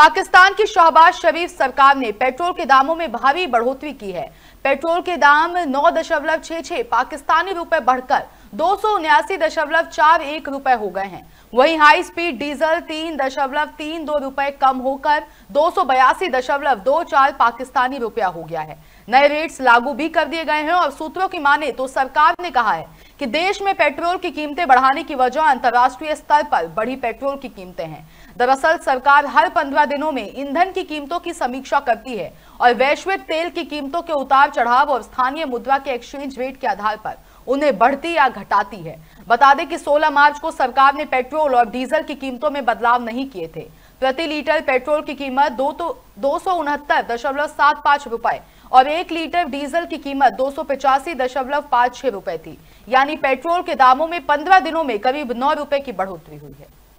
पाकिस्तान की शहबाज शरीफ सरकार ने पेट्रोल के दामों में भारी बढ़ोतरी की है पेट्रोल के दाम नौ दशमलव छह छह पाकिस्तानी रुपए बढ़कर दो दशमलव चार एक रुपए हो गए हैं वहीं हाई स्पीड डीजल तीन दशमलव तीन दो रुपए कम होकर दो सौ बयासी दशमलव दो चार पाकिस्तानी रुपया हो गया है नए रेट्स लागू भी कर दिए गए हैं और सूत्रों की माने तो सरकार ने कहा है कि देश में पेट्रोल की कीमतें बढ़ाने की वजह अंतर्राष्ट्रीय स्तर पर बढ़ी पेट्रोल की कीमतें हैं दरअसल सरकार हर पंद्रह दिनों में ईंधन की कीमतों की समीक्षा करती है और वैश्विक तेल की कीमतों के उतार चढ़ाव और स्थानीय मुद्रा के एक्सचेंज रेट के आधार पर उन्हें बढ़ती या घटाती है बता दें कि 16 मार्च को सरकार ने पेट्रोल और डीजल की कीमतों में बदलाव नहीं किए थे प्रति लीटर पेट्रोल की कीमत दो तो दो रुपए और एक लीटर डीजल की कीमत दो रुपए थी यानी पेट्रोल के दामों में पंद्रह दिनों में करीब नौ रुपए की बढ़ोतरी हुई है